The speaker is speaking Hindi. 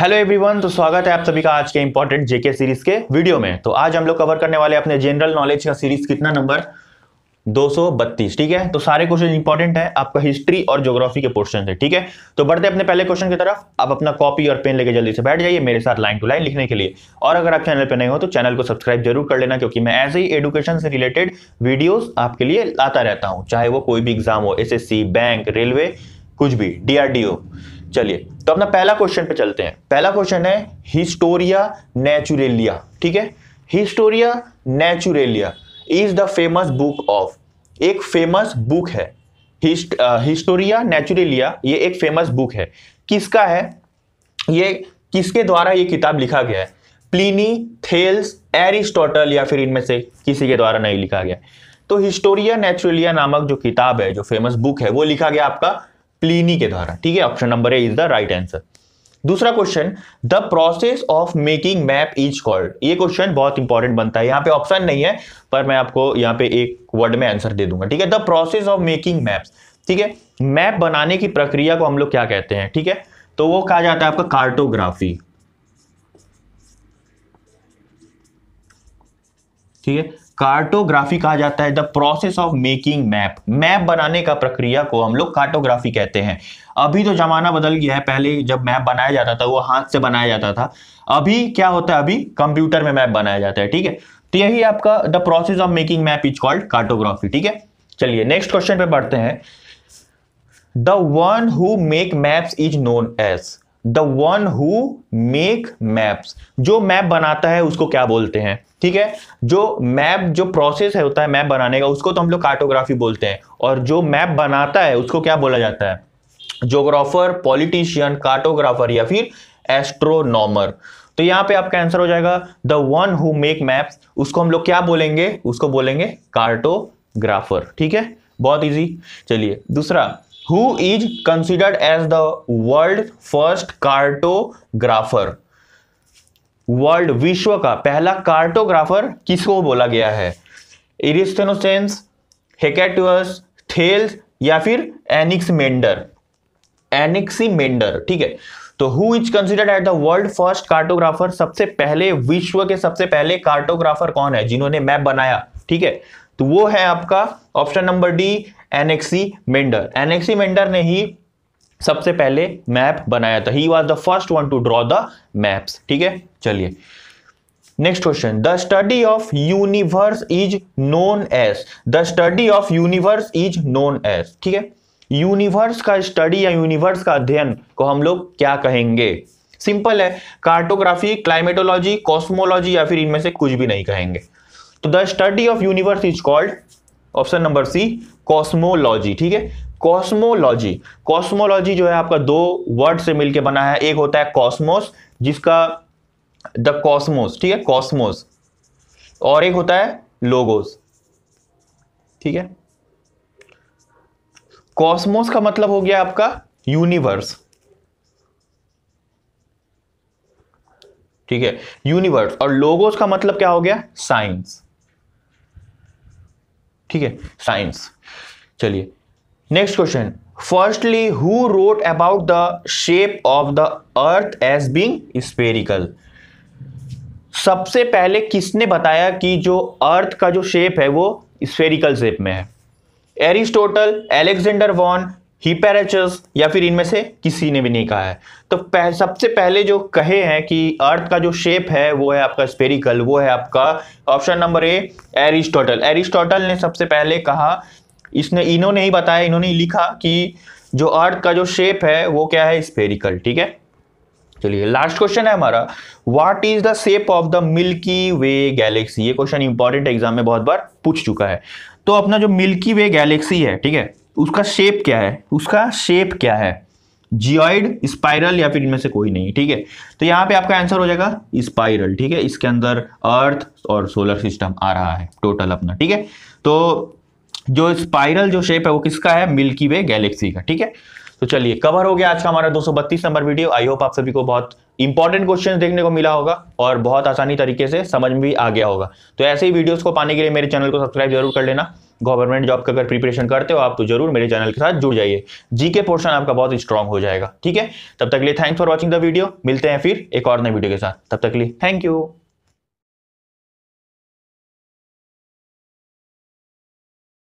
हेलो एवरीवन तो स्वागत है आप सभी का आज के इंपॉर्टेंट जेके सीरीज के वीडियो में तो आज हम लोग कवर करने वाले अपने जनरल नॉलेज का सीरीज कितना नंबर 232 ठीक है तो सारे क्वेश्चन इंपॉर्टेंट है आपका हिस्ट्री और ज्योग्राफी के पोर्शन है ठीक है तो बढ़ते अपने पहले क्वेश्चन की तरफ आप अपना कॉपी और पेन लेके जल्दी से बैठ जाइए मेरे साथ लाइन टू लाइन लिखने के लिए और अगर आप चैनल पर नहीं हो तो चैनल को सब्सक्राइब जरूर कर लेना क्योंकि मैं ऐसे ही एडुकेशन से रिलेटेड वीडियोज आपके लिए लाता रहता हूँ चाहे वो कोई भी एग्जाम हो एस बैंक रेलवे कुछ भी डीआरडीओ चलिए तो अपना पहला क्वेश्चन पे चलते हैं पहला क्वेश्चन है हिस्टोरिया नेचुरेलिया ठीक है Historia Naturalia is the famous book of एक फेमस बुक है हिस्टोरिया नेचुरेलिया ये एक फेमस बुक है किसका है ये किसके द्वारा ये किताब लिखा गया है प्लीनी थेल्स एरिस्टोटल या फिर इनमें से किसी के द्वारा नहीं लिखा गया तो हिस्टोरिया नेचुरलिया नामक जो किताब है जो फेमस बुक है वो लिखा गया आपका प्लीनी के द्वारा ठीक है option number A is the right answer दूसरा question the process of making map is called ये क्वेश्चन बहुत इंपॉर्टेंट बनता है यहाँ पे ऑप्शन नहीं है पर मैं आपको यहाँ पे एक वर्ड में आंसर दे दूंगा ठीक है the process of making maps ठीक है मैप बनाने की प्रक्रिया को हम लोग क्या कहते हैं ठीक है तो वो कहा जाता है आपका कार्टोग्राफी ठीक है कार्टोग्राफी कहा जाता है the process of making map map बनाने का प्रक्रिया को हम लोग कार्टोग्राफी कहते हैं अभी तो जमाना बदल गया है पहले जब मैप बनाया जाता था वो हाथ से बनाया जाता था अभी क्या होता है अभी कंप्यूटर में मैप बनाया जाता है ठीक है तो यही आपका the process of making map is called cartography ठीक है चलिए नेक्स्ट क्वेश्चन पे बढ़ते हैं the one who make maps is known as the one who make maps जो मैप बनाता है उसको क्या बोलते हैं ठीक है जो मैप जो प्रोसेस है होता है मैप बनाने का उसको तो हम लोग कार्टोग्राफी बोलते हैं और जो मैप बनाता है उसको क्या बोला जाता है जोग्राफर पॉलिटिशियन कार्टोग्राफर या फिर एस्ट्रोनॉमर तो यहां पे आपका आंसर हो जाएगा the one who make maps उसको हम लोग क्या बोलेंगे उसको बोलेंगे कार्टोग्राफर ठीक है बहुत इजी चलिए दूसरा who is considered as the world first cartographer world विश्व का पहला कार्टोग्राफर किसको बोला गया है इरिस्थेनोसेंस हेकेटस थेल्स या फिर एनिक्स मेंडर एनिक्सी मेंडर ठीक है तो who is considered at the world first cartographer सबसे पहले विश्व के सबसे पहले कार्टोग्राफर कौन है जिन्होंने मैप बनाया ठीक है तो वो है आपका option number D Anaximander Anaximander ने ही सबसे पहले मैप बनाया था he was the first one to draw the maps ठीक है चलिए next question the study of universe is known as the study of universe is known as ठीक है यूनिवर्स का स्टडी या यूनिवर्स का अध्ययन को हम लोग क्या कहेंगे सिंपल है कार्टोग्राफी क्लाइमेटोलॉजी कॉस्मोलॉजी या फिर इनमें से कुछ भी नहीं कहेंगे तो the study of universe is called option number C cosmology ठीक है कॉस्मोलॉजी कॉस्मोलॉजी जो है आपका दो वर्ड से मिलकर बना है एक होता है कॉस्मोस जिसका द कॉस्मोस ठीक है कॉस्मोस और एक होता है लोगोस ठीक है कॉस्मोस का मतलब हो गया आपका यूनिवर्स ठीक है यूनिवर्स और लोगोस का मतलब क्या हो गया साइंस ठीक है साइंस चलिए next question firstly who wrote about the shape of the earth as being spherical सबसे पहले किसने बताया कि जो अर्थ का जो शेप है वो स्पेरिकल शेप में है एरिस्टोटल एलेक्जेंडर वॉन हीपेरेचर्स या फिर इनमें से किसी ने भी नहीं कहा है तो पह, सबसे पहले जो कहे हैं कि अर्थ का जो शेप है वो है आपका स्पेरिकल वो है आपका option number A Aristotle Aristotle ने सबसे पहले कहा इसने इन्होंने ही बताया इन्होंने लिखा कि जो अर्थ का जो शेप है वो क्या है स्पेरिकल ठीक है चलिए लास्ट क्वेश्चन है हमारा what is the shape of the Milky Way galaxy ये क्वेश्चन इंपॉर्टेंट एग्जाम में बहुत बार पूछ चुका है तो अपना जो मिल्की वे गैलेक्सी है ठीक है तो उसका शेप क्या है उसका शेप क्या है जियोइड स्पाइरल या फिर इनमें से कोई नहीं ठीक है तो यहाँ पे आपका आंसर हो जाएगा स्पाइरल ठीक है इसके अंदर अर्थ और सोलर सिस्टम आ रहा है टोटल अपना ठीक है तो जो स्पाइरल जो शेप है वो किसका है मिल्की वे गैलेक्सी का ठीक है तो चलिए कवर हो गया आज का हमारा 232 नंबर वीडियो आई होप आप सभी को बहुत इंपॉर्टेंट क्वेश्चन देखने को मिला होगा और बहुत आसानी तरीके से समझ में भी आ गया होगा तो ऐसे ही वीडियोस को पाने के लिए मेरे चैनल को सब्सक्राइब जरूर कर लेना गवर्नमेंट जॉब का अगर प्रिपरेशन करते हो आप तो जरूर मेरे चैनल के साथ जुड़ जाइए जीके पोर्शन आपका बहुत स्ट्रॉग हो जाएगा ठीक है तब तक लिए thanks for watching the video मिलते हैं फिर एक और नए वीडियो के साथ तब तक लिए थैंक यू